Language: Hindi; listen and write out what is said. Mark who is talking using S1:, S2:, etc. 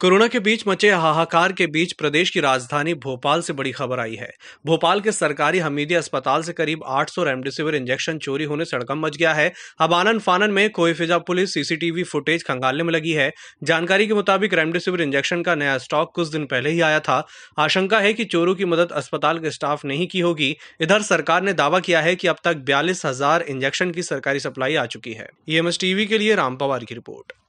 S1: कोरोना के बीच मचे हाहाकार के बीच प्रदेश की राजधानी भोपाल से बड़ी खबर आई है भोपाल के सरकारी हमीदी अस्पताल से करीब 800 रेमडेसिविर इंजेक्शन चोरी होने सड़कम मच गया है अब आनंद फानन में कोई फिजा पुलिस सीसीटीवी फुटेज खंगालने में लगी है जानकारी के मुताबिक रेमडेसिविर इंजेक्शन का नया स्टॉक कुछ दिन पहले ही आया था आशंका है कि चोरों की मदद अस्पताल के स्टाफ ने ही की होगी इधर सरकार ने दावा किया है कि अब तक बयालीस इंजेक्शन की सरकारी सप्लाई आ चुकी है ई e के लिए राम पवार की रिपोर्ट